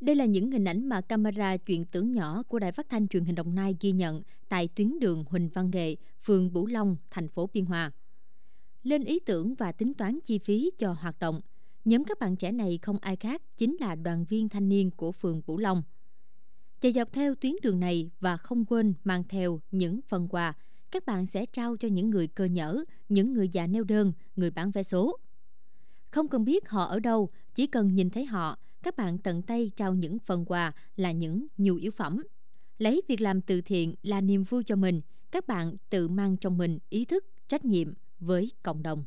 Đây là những hình ảnh mà camera chuyện tưởng nhỏ của Đài Phát thanh Truyền hình Đồng Nai ghi nhận tại tuyến đường Huỳnh Văn Nghệ, phường Bửu Long, thành phố Biên Hòa. Lên ý tưởng và tính toán chi phí cho hoạt động, nhóm các bạn trẻ này không ai khác chính là đoàn viên thanh niên của phường Bửu Long. Chạy dọc theo tuyến đường này và không quên mang theo những phần quà các bạn sẽ trao cho những người cơ nhở, những người già neo đơn, người bán vé số. Không cần biết họ ở đâu, chỉ cần nhìn thấy họ các bạn tận tay trao những phần quà là những nhu yếu phẩm. Lấy việc làm từ thiện là niềm vui cho mình, các bạn tự mang trong mình ý thức, trách nhiệm với cộng đồng.